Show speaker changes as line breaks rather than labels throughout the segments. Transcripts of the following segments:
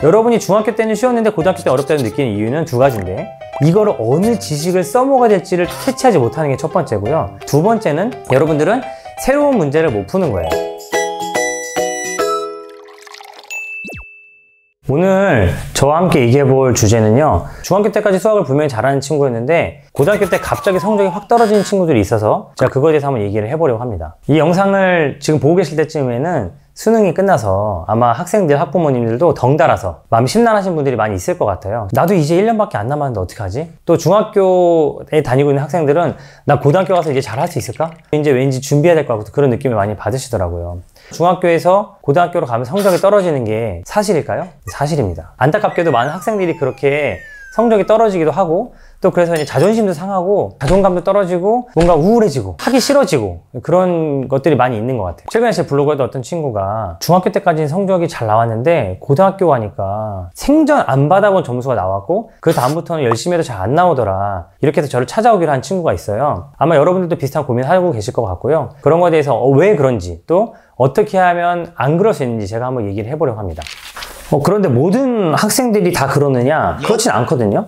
여러분이 중학교 때는 쉬웠는데 고등학교 때 어렵다는 느끼는 이유는 두 가지인데 이거를 어느 지식을 써먹어야 될지를 캐치하지 못하는 게 첫 번째고요 두 번째는 여러분들은 새로운 문제를 못 푸는 거예요 오늘 저와 함께 얘기해 볼 주제는요 중학교 때까지 수학을 분명히 잘하는 친구였는데 고등학교 때 갑자기 성적이 확 떨어지는 친구들이 있어서 제가 그거에 대해서 한번 얘기를 해보려고 합니다 이 영상을 지금 보고 계실 때쯤에는 수능이 끝나서 아마 학생들 학부모님들도 덩달아서 마음 심란하신 분들이 많이 있을 것 같아요 나도 이제 1년밖에 안 남았는데 어떡하지? 또 중학교에 다니고 있는 학생들은 나 고등학교 가서 이제 잘 할 수 있을까? 이제 왠지 준비해야 될 것 같고 그런 느낌을 많이 받으시더라고요 중학교에서 고등학교로 가면 성적이 떨어지는 게 사실일까요? 사실입니다 안타깝게도 많은 학생들이 그렇게 성적이 떨어지기도 하고 또 그래서 이제 자존심도 상하고 자존감도 떨어지고 뭔가 우울해지고 하기 싫어지고 그런 것들이 많이 있는 것 같아요 최근에 제 블로그에도 어떤 친구가 중학교 때까지는 성적이 잘 나왔는데 고등학교 가니까 생전 안 받아본 점수가 나왔고 그 다음부터는 열심히 해도 잘 안 나오더라 이렇게 해서 저를 찾아오기로 한 친구가 있어요 아마 여러분들도 비슷한 고민하고 을 계실 것 같고요 그런 거에 대해서 어, 왜 그런지 또 어떻게 하면 안 그럴 수 있는지 제가 한번 얘기를 해보려고 합니다 어, 그런데 모든 학생들이 다 그러느냐? 예. 그렇진 않거든요.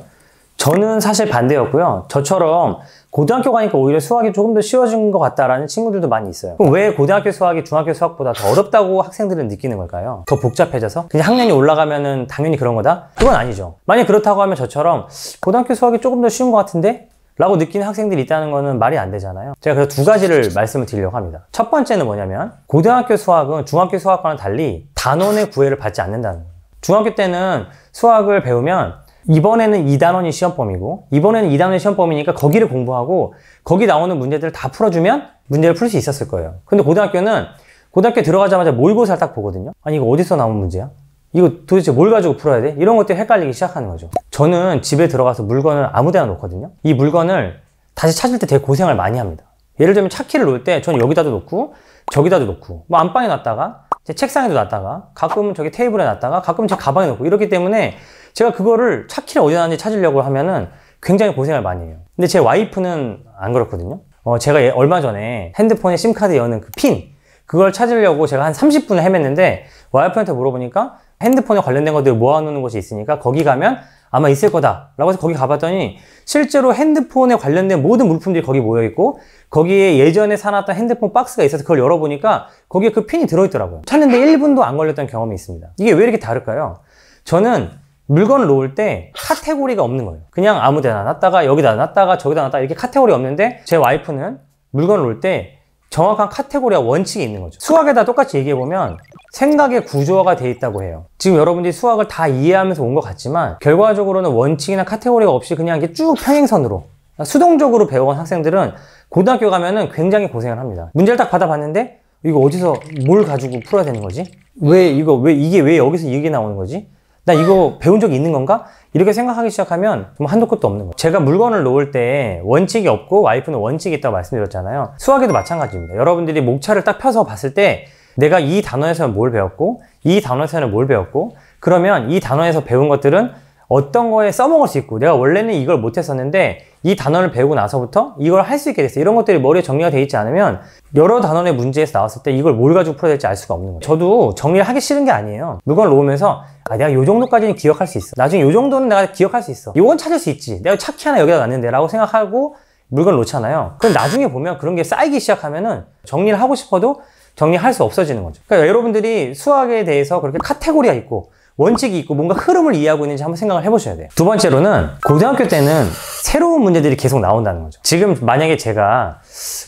저는 사실 반대였고요. 저처럼 고등학교 가니까 오히려 수학이 조금 더 쉬워진 것 같다라는 친구들도 많이 있어요. 그럼 왜 고등학교 수학이 중학교 수학보다 더 어렵다고 학생들은 느끼는 걸까요? 더 복잡해져서? 그냥 학년이 올라가면은 당연히 그런 거다? 그건 아니죠. 만약 그렇다고 하면 저처럼 고등학교 수학이 조금 더 쉬운 것 같은데? 라고 느끼는 학생들이 있다는 거는 말이 안 되잖아요. 제가 그래서 두 가지를 말씀을 드리려고 합니다. 첫 번째는 뭐냐면 고등학교 수학은 중학교 수학과는 달리 단원의 구애를 받지 않는다는 거예요. 중학교 때는 수학을 배우면 이번에는 2단원이 시험범이고 이번에는 2단원이 시험범이니까 거기를 공부하고 거기 나오는 문제들을 다 풀어주면 문제를 풀 수 있었을 거예요 근데 고등학교는 고등학교 들어가자마자 모의고사를 딱 보거든요 아니 이거 어디서 나온 문제야? 이거 도대체 뭘 가지고 풀어야 돼? 이런 것들이 헷갈리기 시작하는 거죠 저는 집에 들어가서 물건을 아무 데나 놓거든요 이 물건을 다시 찾을 때 되게 고생을 많이 합니다 예를 들면 차키를 놓을 때 전 여기다도 놓고 저기다도 놓고 뭐 안방에 놨다가 제 책상에도 놨다가 가끔은 저기 테이블에 놨다가 가끔 은제 가방에 놓고 이렇기 때문에 제가 그거를 차키를 어디 다 놨는지 찾으려고 하면은 굉장히 고생을 많이 해요 근데 제 와이프는 안 그렇거든요 어, 제가 예, 얼마 전에 핸드폰에 심카드 여는 그 핀 그걸 찾으려고 제가 한 30분을 헤맸는데 와이프한테 물어보니까 핸드폰에 관련된 것들 모아놓는 곳이 있으니까 거기 가면 아마 있을 거다라고 해서 거기 가봤더니 실제로 핸드폰에 관련된 모든 물품들이 거기 모여 있고 거기에 예전에 사놨던 핸드폰 박스가 있어서 그걸 열어보니까 거기에 그 핀이 들어있더라고요 찾는데 1분도 안 걸렸던 경험이 있습니다 이게 왜 이렇게 다를까요? 저는 물건을 놓을 때 카테고리가 없는 거예요 그냥 아무 데나 놨다가 여기다 놨다가 저기다 놨다가 이렇게 카테고리 없는데 제 와이프는 물건을 놓을 때 정확한 카테고리와 원칙이 있는 거죠 수학에다 똑같이 얘기해보면 생각의 구조화가 돼 있다고 해요 지금 여러분들이 수학을 다 이해하면서 온 것 같지만 결과적으로는 원칙이나 카테고리가 없이 그냥 이게 쭉 평행선으로 수동적으로 배워온 학생들은 고등학교 가면은 굉장히 고생을 합니다 문제를 딱 받아봤는데 이거 어디서 뭘 가지고 풀어야 되는 거지? 왜 이거 왜 이게 왜 여기서 이게 나오는 거지? 나 이거 배운 적이 있는 건가? 이렇게 생각하기 시작하면 정말 한도 끝도 없는 거예요 제가 물건을 놓을 때 원칙이 없고 와이프는 원칙이 있다고 말씀드렸잖아요 수학에도 마찬가지입니다 여러분들이 목차를 딱 펴서 봤을 때 내가 이 단어에서는 뭘 배웠고 이 단어에서는 뭘 배웠고 그러면 이 단어에서 배운 것들은 어떤 거에 써먹을 수 있고 내가 원래는 이걸 못했었는데 이 단어를 배우고 나서부터 이걸 할 수 있게 됐어 이런 것들이 머리에 정리가 돼 있지 않으면 여러 단원의 문제에서 나왔을 때 이걸 뭘 가지고 풀어야 될지 알 수가 없는 거예요 저도 정리를 하기 싫은 게 아니에요 물건을 놓으면서 아 내가 요 정도까지는 기억할 수 있어 나중에 요 정도는 내가 기억할 수 있어 이건 찾을 수 있지 내가 차키 하나 여기다 놨는데 라고 생각하고 물건을 놓잖아요 그럼 나중에 보면 그런 게 쌓이기 시작하면은 정리를 하고 싶어도 정리할 수 없어지는 거죠. 그러니까 여러분들이 수학에 대해서 그렇게 카테고리가 있고 원칙이 있고 뭔가 흐름을 이해하고 있는지 한번 생각을 해보셔야 돼요. 두 번째로는 고등학교 때는 새로운 문제들이 계속 나온다는 거죠. 지금 만약에 제가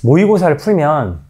모의고사를 풀면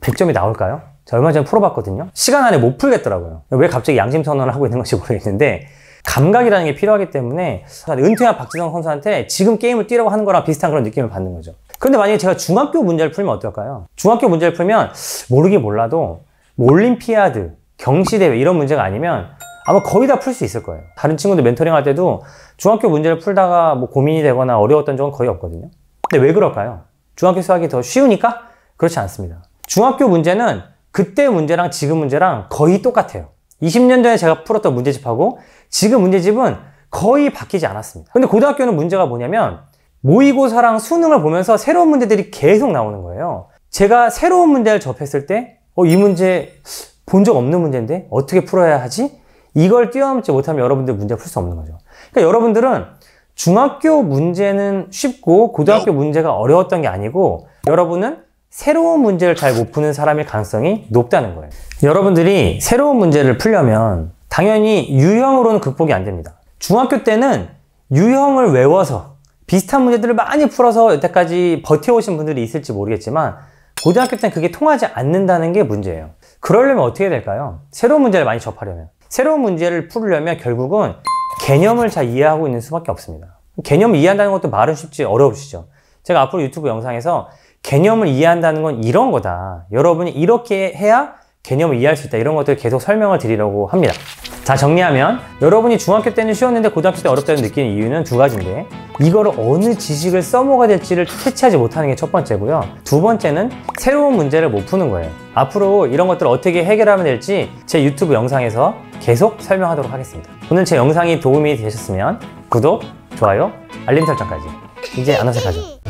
100점이 나올까요? 저 얼마 전에 풀어봤거든요. 시간 안에 못 풀겠더라고요. 왜 갑자기 양심 선언을 하고 있는 건지 모르겠는데 감각이라는 게 필요하기 때문에 은퇴한 박지성 선수한테 지금 게임을 뛰라고 하는 거랑 비슷한 그런 느낌을 받는 거죠. 근데 만약에 제가 중학교 문제를 풀면 어떨까요? 중학교 문제를 풀면 모르긴 몰라도 뭐 올림피아드, 경시대회 이런 문제가 아니면 아마 거의 다 풀 수 있을 거예요. 다른 친구들 멘토링 할 때도 중학교 문제를 풀다가 뭐 고민이 되거나 어려웠던 적은 거의 없거든요. 근데 왜 그럴까요? 중학교 수학이 더 쉬우니까? 그렇지 않습니다. 중학교 문제는 그때 문제랑 지금 문제랑 거의 똑같아요. 20년 전에 제가 풀었던 문제집하고 지금 문제집은 거의 바뀌지 않았습니다. 근데 고등학교는 문제가 뭐냐면 모의고사랑 수능을 보면서 새로운 문제들이 계속 나오는 거예요. 제가 새로운 문제를 접했을 때, 어, 이 문제 본 적 없는 문제인데 어떻게 풀어야 하지? 이걸 뛰어넘지 못하면 여러분들 문제 풀 수 없는 거죠. 그러니까 여러분들은 중학교 문제는 쉽고 고등학교 문제가 어려웠던 게 아니고 여러분은 새로운 문제를 잘 못 푸는 사람일 가능성이 높다는 거예요. 여러분들이 새로운 문제를 풀려면 당연히 유형으로는 극복이 안 됩니다. 중학교 때는 유형을 외워서 비슷한 문제들을 많이 풀어서 여태까지 버텨오신 분들이 있을지 모르겠지만 고등학교 때는 그게 통하지 않는다는 게 문제예요. 그러려면 어떻게 해야 될까요? 새로운 문제를 많이 접하려면 새로운 문제를 풀려면 결국은 개념을 잘 이해하고 있는 수밖에 없습니다. 개념을 이해한다는 것도 말은 쉽지 어려우시죠. 제가 앞으로 유튜브 영상에서 개념을 이해한다는 건 이런 거다. 여러분이 이렇게 해야 개념을 이해할 수 있다. 이런 것들 을 계속 설명을 드리려고 합니다. 자 정리하면 여러분이 중학교 때는 쉬웠는데 고등학교 때 어렵다는 느끼는 이유는 두 가지인데 이거를 어느 지식을 써먹어야 될지를 캐치하지 못하는 게 첫 번째고요 두 번째는 새로운 문제를 못 푸는 거예요 앞으로 이런 것들을 어떻게 해결하면 될지 제 유튜브 영상에서 계속 설명하도록 하겠습니다 오늘 제 영상이 도움이 되셨으면 구독, 좋아요, 알림 설정까지 이제 안 어색하죠?